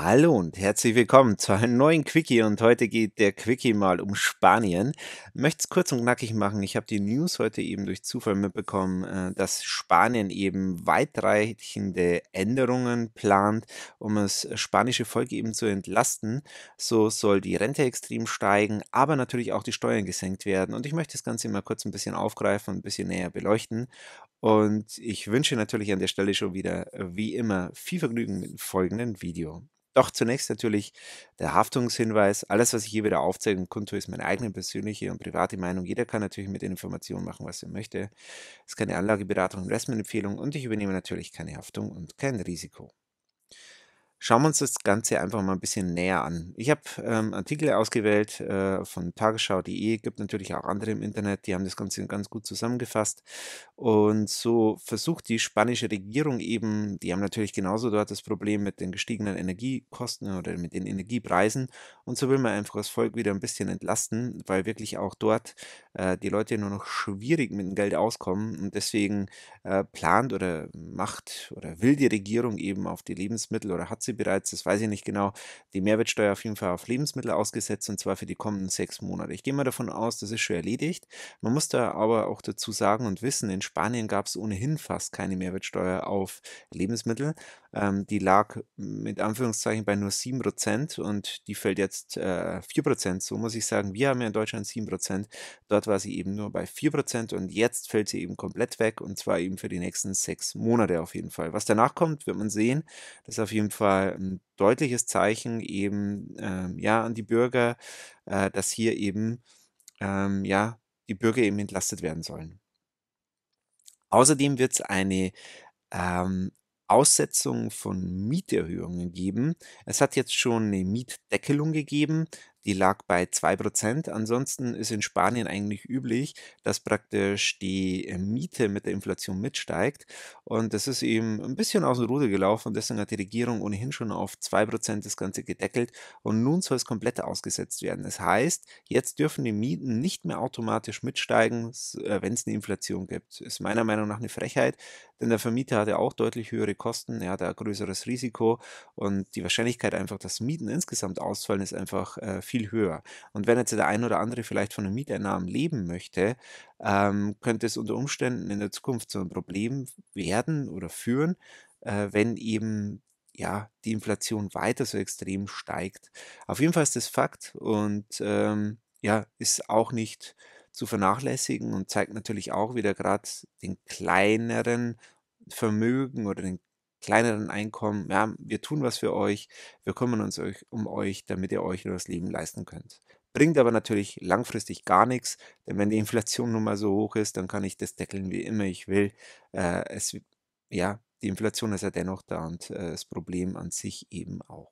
Hallo und herzlich willkommen zu einem neuen Quickie und heute geht der Quickie mal um Spanien. Möchte es kurz und knackig machen. Ich habe die News heute eben durch Zufall mitbekommen, äh, dass Spanien eben weitreichende Änderungen plant, um das spanische Volk eben zu entlasten. So soll die Rente extrem steigen, aber natürlich auch die Steuern gesenkt werden. Und ich möchte das Ganze mal kurz ein bisschen aufgreifen und ein bisschen näher beleuchten. Und ich wünsche natürlich an der Stelle schon wieder, äh, wie immer, viel Vergnügen mit dem folgenden Video. Doch zunächst natürlich der Haftungshinweis. Alles, was ich hier wieder aufzeige und kundtue, ist meine eigene persönliche und private Meinung. Jeder kann natürlich mit den Informationen machen, was er möchte. Es ist keine Anlageberatung, Investmentempfehlung und ich übernehme natürlich keine Haftung und kein Risiko. Schauen wir uns das Ganze einfach mal ein bisschen näher an. Ich habe ähm, Artikel ausgewählt äh, von tagesschau.de, gibt natürlich auch andere im Internet, die haben das Ganze ganz gut zusammengefasst. Und so versucht die spanische Regierung eben, die haben natürlich genauso dort das Problem mit den gestiegenen Energiekosten oder mit den Energiepreisen. Und so will man einfach das Volk wieder ein bisschen entlasten, weil wirklich auch dort äh, die Leute nur noch schwierig mit dem Geld auskommen. Und deswegen äh, plant oder macht oder will die Regierung eben auf die Lebensmittel oder hat sie sie bereits, das weiß ich nicht genau, die Mehrwertsteuer auf jeden Fall auf Lebensmittel ausgesetzt und zwar für die kommenden sechs Monate. Ich gehe mal davon aus, das ist schon erledigt. Man muss da aber auch dazu sagen und wissen, in Spanien gab es ohnehin fast keine Mehrwertsteuer auf Lebensmittel. Ähm, die lag mit Anführungszeichen bei nur 7% und die fällt jetzt äh, 4%. So muss ich sagen, wir haben ja in Deutschland 7%. Dort war sie eben nur bei 4% und jetzt fällt sie eben komplett weg und zwar eben für die nächsten sechs Monate auf jeden Fall. Was danach kommt, wird man sehen. Das ist auf jeden Fall ein deutliches Zeichen eben ähm, ja an die Bürger, äh, dass hier eben ähm, ja die Bürger eben entlastet werden sollen. Außerdem wird es eine ähm, Aussetzung von Mieterhöhungen geben. Es hat jetzt schon eine Mietdeckelung gegeben die lag bei 2%. Ansonsten ist in Spanien eigentlich üblich, dass praktisch die äh, Miete mit der Inflation mitsteigt. Und das ist eben ein bisschen aus dem Ruder gelaufen. Und deswegen hat die Regierung ohnehin schon auf 2% das Ganze gedeckelt. Und nun soll es komplett ausgesetzt werden. Das heißt, jetzt dürfen die Mieten nicht mehr automatisch mitsteigen, äh, wenn es eine Inflation gibt. Ist meiner Meinung nach eine Frechheit. Denn der Vermieter hatte auch deutlich höhere Kosten, er hatte ein größeres Risiko und die Wahrscheinlichkeit einfach, dass Mieten insgesamt ausfallen, ist einfach äh, viel höher. Und wenn jetzt der ein oder andere vielleicht von den Mieteinnahmen leben möchte, ähm, könnte es unter Umständen in der Zukunft zu einem Problem werden oder führen, äh, wenn eben ja, die Inflation weiter so extrem steigt. Auf jeden Fall ist das Fakt und ähm, ja, ist auch nicht zu vernachlässigen und zeigt natürlich auch wieder gerade den kleineren Vermögen oder den kleineren Einkommen, ja, wir tun was für euch, wir kümmern uns euch, um euch, damit ihr euch nur das Leben leisten könnt. Bringt aber natürlich langfristig gar nichts, denn wenn die Inflation nun mal so hoch ist, dann kann ich das deckeln, wie immer ich will. Äh, es, ja, die Inflation ist ja dennoch da und äh, das Problem an sich eben auch.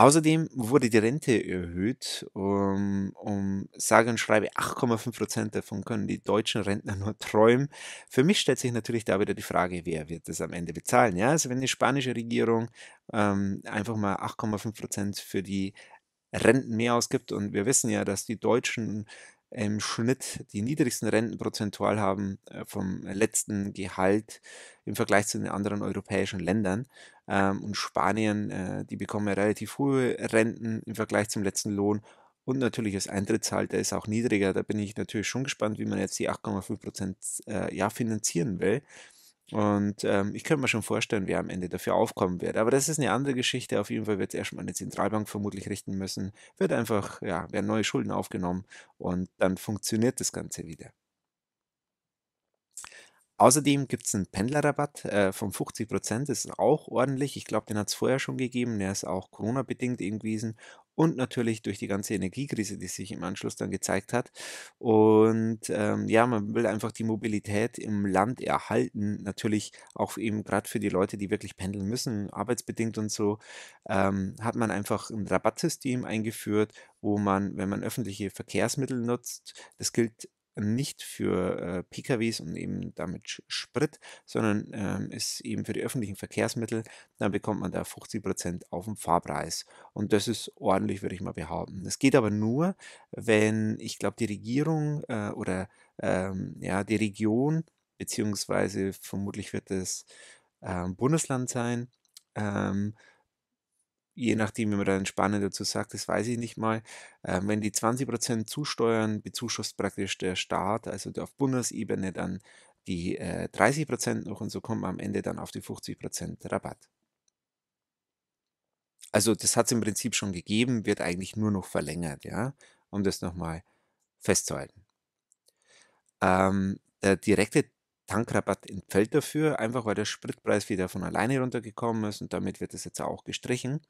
Außerdem wurde die Rente erhöht. Um, ähm, um sage und schreibe 8,5 Prozent davon können die deutschen Rentner nur träumen. Für mich stellt sich natürlich da wieder die Frage, wer wird das am Ende bezahlen? Ja, also wenn die spanische Regierung ähm, einfach mal 8,5 Prozent für die Renten mehr ausgibt und wir wissen ja, dass die deutschen im Schnitt die niedrigsten Renten prozentual haben äh, vom letzten Gehalt im Vergleich zu den anderen europäischen Ländern. Ähm, und Spanien, äh, die bekommen relativ hohe Renten im Vergleich zum letzten Lohn. Und natürlich das Eintrittshalter ist auch niedriger. Da bin ich natürlich schon gespannt, wie man jetzt die 8,5% äh, ja finanzieren will. Und ähm, ich könnte mir schon vorstellen, wer am Ende dafür aufkommen wird. Aber das ist eine andere Geschichte. Auf jeden Fall wird es erstmal eine Zentralbank vermutlich richten müssen. Wird einfach, ja, werden neue Schulden aufgenommen und dann funktioniert das Ganze wieder. Außerdem gibt es einen Pendlerrabatt äh, von 50 Prozent, das ist auch ordentlich. Ich glaube, den hat es vorher schon gegeben, der ist auch Corona-bedingt gewesen und natürlich durch die ganze Energiekrise, die sich im Anschluss dann gezeigt hat. Und ähm, ja, man will einfach die Mobilität im Land erhalten, natürlich auch eben gerade für die Leute, die wirklich pendeln müssen, arbeitsbedingt und so, ähm, hat man einfach ein Rabattsystem eingeführt, wo man, wenn man öffentliche Verkehrsmittel nutzt, das gilt nicht für äh, PKWs und eben damit Sprit, sondern ähm, ist eben für die öffentlichen Verkehrsmittel. Dann bekommt man da 50% Prozent auf den Fahrpreis. Und das ist ordentlich, würde ich mal behaupten. Das geht aber nur, wenn ich glaube, die Regierung äh, oder ähm, ja, die Region, beziehungsweise vermutlich wird es ähm, Bundesland sein, ähm, je nachdem, wie man da entspannend dazu sagt, das weiß ich nicht mal. Ähm, wenn die 20% zusteuern, bezuschusst praktisch der Staat, also auf Bundesebene dann die äh, 30% noch und so kommt man am Ende dann auf die 50% Rabatt. Also das hat es im Prinzip schon gegeben, wird eigentlich nur noch verlängert, ja, um das nochmal festzuhalten. Ähm, der direkte Tankrabatt entfällt dafür, einfach weil der Spritpreis wieder von alleine runtergekommen ist und damit wird es jetzt auch gestrichen.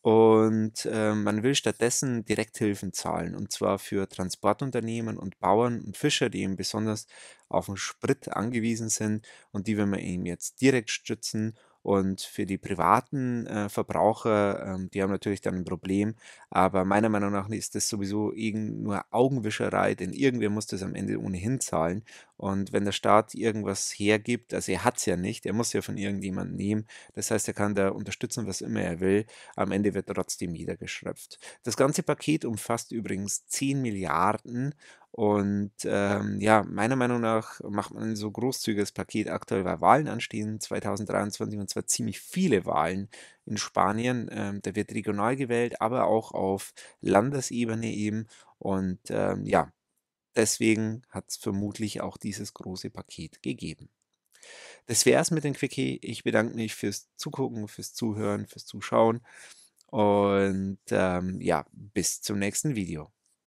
Und äh, man will stattdessen Direkthilfen zahlen, und zwar für Transportunternehmen und Bauern und Fischer, die eben besonders auf den Sprit angewiesen sind und die will man eben jetzt direkt stützen. Und für die privaten äh, Verbraucher, äh, die haben natürlich dann ein Problem, aber meiner Meinung nach ist das sowieso nur Augenwischerei, denn irgendwer muss das am Ende ohnehin zahlen. Und wenn der Staat irgendwas hergibt, also er hat es ja nicht, er muss ja von irgendjemandem nehmen. Das heißt, er kann da unterstützen, was immer er will. Am Ende wird trotzdem jeder geschröpft. Das ganze Paket umfasst übrigens 10 Milliarden und ähm, ja, meiner Meinung nach macht man ein so großzügiges Paket aktuell, weil Wahlen anstehen 2023 und zwar ziemlich viele Wahlen in Spanien. Ähm, da wird regional gewählt, aber auch auf Landesebene eben. Und ähm, ja, deswegen hat es vermutlich auch dieses große Paket gegeben. Das wäre es mit dem Quickie. Ich bedanke mich fürs Zugucken, fürs Zuhören, fürs Zuschauen und ähm, ja, bis zum nächsten Video.